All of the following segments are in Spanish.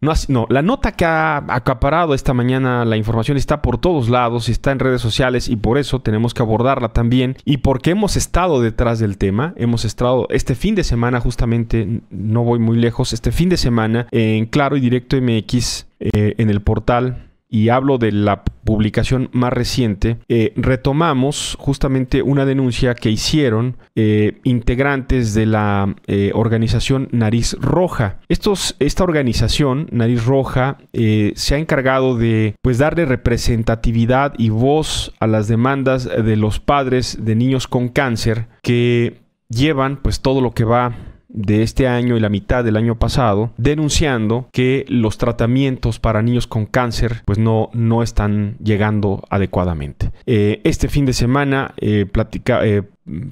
No, la nota que ha acaparado esta mañana la información está por todos lados, está en redes sociales y por eso tenemos que abordarla también. Y porque hemos estado detrás del tema, hemos estado este fin de semana justamente, no voy muy lejos, este fin de semana en Claro y Directo MX, eh, en el portal y hablo de la publicación más reciente, eh, retomamos justamente una denuncia que hicieron eh, integrantes de la eh, organización Nariz Roja. Estos, esta organización, Nariz Roja, se ha encargado de pues, darle representatividad y voz a las demandas de los padres de niños con cáncer que llevan pues todo lo que va de este año y la mitad del año pasado denunciando que los tratamientos para niños con cáncer pues no, no están llegando adecuadamente. Eh, este fin de semana eh, eh,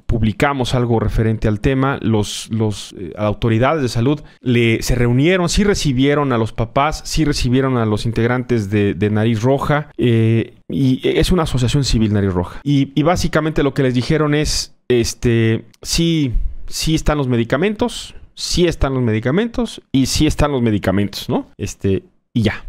publicamos algo referente al tema, las los autoridades de salud le, se reunieron, sí recibieron a los papás, sí recibieron a los integrantes de, Nariz Roja, y es una asociación civil Nariz Roja. Y, y básicamente lo que les dijeron es, este, sí, sí están los medicamentos, sí están los medicamentos y sí están los medicamentos, ¿no? Este, y ya.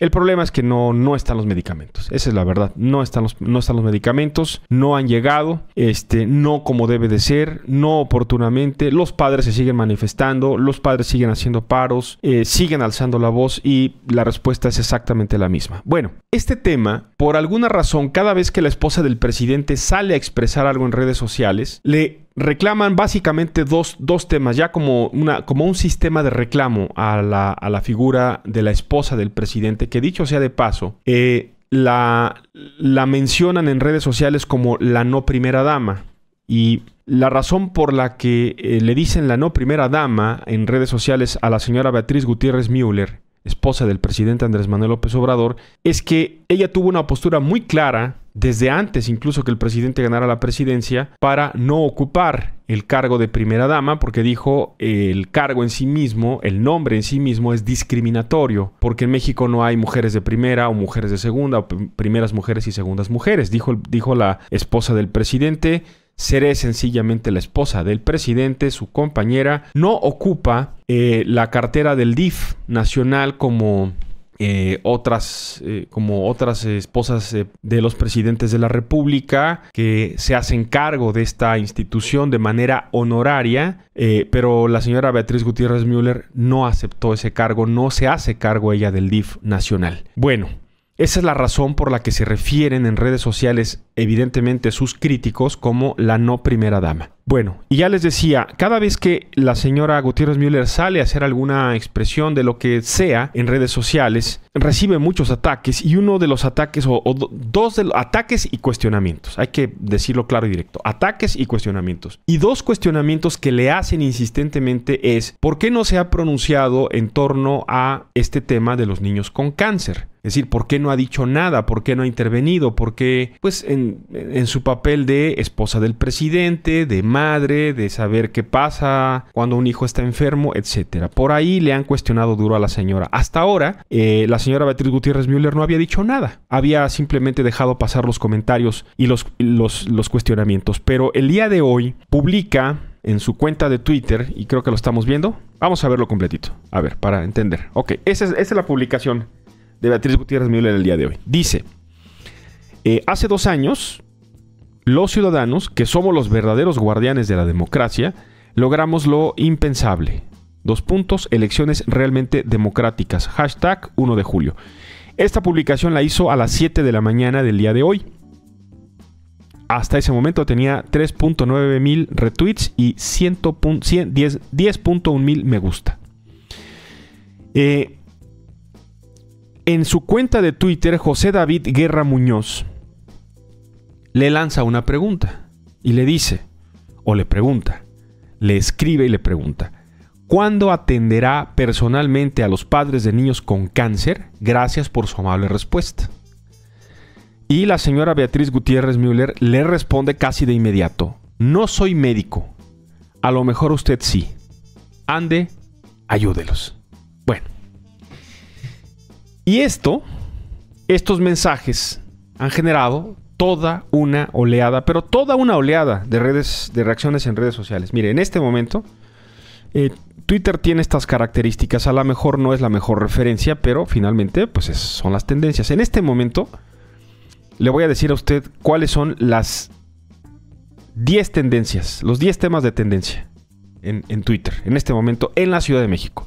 El problema es que no, no están los medicamentos. Esa es la verdad. No están los, no están los medicamentos, no han llegado, este, no como debe de ser, no oportunamente. Los padres se siguen manifestando, los padres siguen haciendo paros, eh, siguen alzando la voz y la respuesta es exactamente la misma. Bueno, este tema, por alguna razón, cada vez que la esposa del presidente sale a expresar algo en redes sociales, le reclaman básicamente dos, temas, ya como, una, como, un sistema de reclamo a la, figura de la esposa del presidente, que dicho sea de paso, eh, la, la mencionan en redes sociales como la no primera dama. Y la razón por la que eh, le dicen la no primera dama en redes sociales a la señora Beatriz Gutiérrez Müller, esposa del presidente Andrés Manuel López Obrador, es que ella tuvo una postura muy clara desde antes incluso que el presidente ganara la presidencia, para no ocupar el cargo de primera dama, porque dijo el cargo en sí mismo, el nombre en sí mismo es discriminatorio, porque en México no hay mujeres de primera o mujeres de segunda, o primeras mujeres y segundas mujeres, dijo, dijo la esposa del presidente. Seré sencillamente la esposa del presidente, su compañera, no ocupa eh, la cartera del DIF nacional como eh, otras, eh, como otras esposas eh, de los presidentes de la República, que se hacen cargo de esta institución de manera honoraria, pero la señora Beatriz Gutiérrez Müller no aceptó ese cargo, no se hace cargo ella del DIF nacional. Bueno, esa es la razón por la que se refieren en redes sociales, evidentemente, sus críticos como la no primera dama. Bueno, y ya les decía, cada vez que la señora Gutiérrez Müller sale a hacer alguna expresión de lo que sea en redes sociales, recibe muchos ataques y uno de los ataques, o, dos de los ataques y cuestionamientos, hay que decirlo claro y directo, ataques y cuestionamientos. Y dos cuestionamientos que le hacen insistentemente es, ¿por qué no se ha pronunciado en torno a este tema de los niños con cáncer? Es decir, ¿por qué no ha dicho nada? ¿Por qué no ha intervenido? ¿Por qué, pues, en, su papel de esposa del presidente, de madre, de saber qué pasa cuando un hijo está enfermo, etcétera? Por ahí le han cuestionado duro a la señora. Hasta ahora, eh, la señora Beatriz Gutiérrez Müller no había dicho nada. Había simplemente dejado pasar los comentarios y los, cuestionamientos. Pero el día de hoy publica en su cuenta de Twitter, y creo que lo estamos viendo. Vamos a verlo completito. A ver, para entender. Ok, esa es la publicación de Beatriz Gutiérrez Müller el día de hoy. Dice, eh, hace dos años, los ciudadanos, que somos los verdaderos guardianes de la democracia, logramos lo impensable. Dos puntos, elecciones realmente democráticas. Hashtag 1 de julio. Esta publicación la hizo a las 7 de la mañana del día de hoy. Hasta ese momento tenía 3.9 mil retweets y 10.1 mil me gusta. Eh, en su cuenta de Twitter, José David Guerra Muñoz le lanza una pregunta y le dice, o le pregunta, le escribe y le pregunta, ¿cuándo atenderá personalmente a los padres de niños con cáncer? Gracias por su amable respuesta. Y la señora Beatriz Gutiérrez Müller le responde casi de inmediato, no soy médico, a lo mejor usted sí. Ande, ayúdelos. Y esto, estos mensajes han generado toda una oleada, pero toda una oleada de redes, de reacciones en redes sociales. Mire, en este momento, eh, Twitter tiene estas características. A lo mejor no es la mejor referencia, pero finalmente, pues son las tendencias. En este momento, le voy a decir a usted cuáles son las 10 tendencias, los 10 temas de tendencia en Twitter, en este momento, en la Ciudad de México.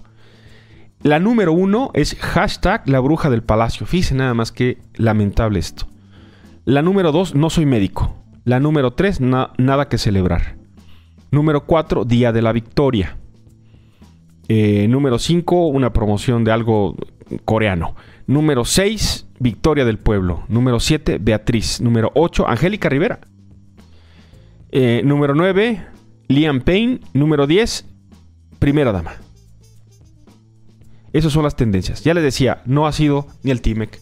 La número uno es hashtag la bruja del palacio. Fíjense nada más que lamentable esto. La número dos, no soy médico. La número tres, nada que celebrar. Número cuatro, día de la victoria. Eh, número 5, una promoción de algo coreano. Número seis, Victoria del Pueblo. Número siete, Beatriz. Número 8, Angélica Rivera. Eh, número nueve, Liam Payne. Número 10, Primera Dama. Esas son las tendencias. Ya les decía, no ha sido ni el TIMEC,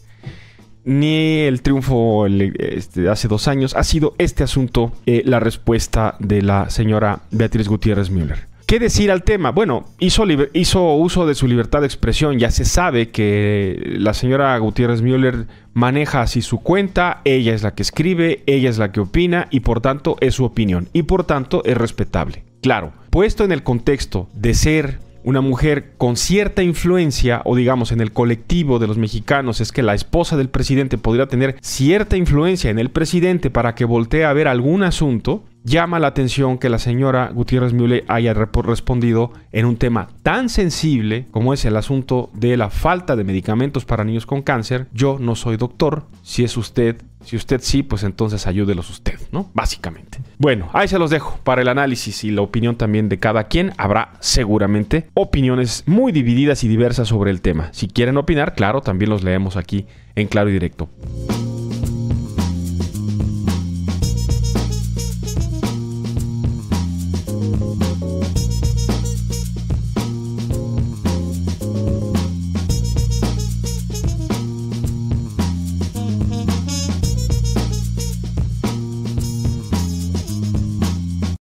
ni el triunfo este, de hace dos años, ha sido este asunto eh, la respuesta de la señora Beatriz Gutiérrez Müller. ¿Qué decir al tema? Bueno, hizo, hizo uso de su libertad de expresión. Ya se sabe que la señora Gutiérrez Müller maneja así su cuenta, ella es la que escribe, ella es la que opina y por tanto es su opinión y por tanto es respetable. Claro, puesto en el contexto de ser una mujer con cierta influencia, o digamos en el colectivo de los mexicanos, es que la esposa del presidente podría tener cierta influencia en el presidente para que voltee a ver algún asunto, llama la atención que la señora Gutiérrez Mule haya respondido en un tema tan sensible como es el asunto de la falta de medicamentos para niños con cáncer. Yo no soy doctor, si es usted, si usted sí, pues entonces ayúdelos usted, ¿no? Básicamente. Bueno, ahí se los dejo para el análisis y la opinión también de cada quien. Habrá seguramente opiniones muy divididas y diversas sobre el tema. Si quieren opinar, claro, también los leemos aquí en Claro y Directo.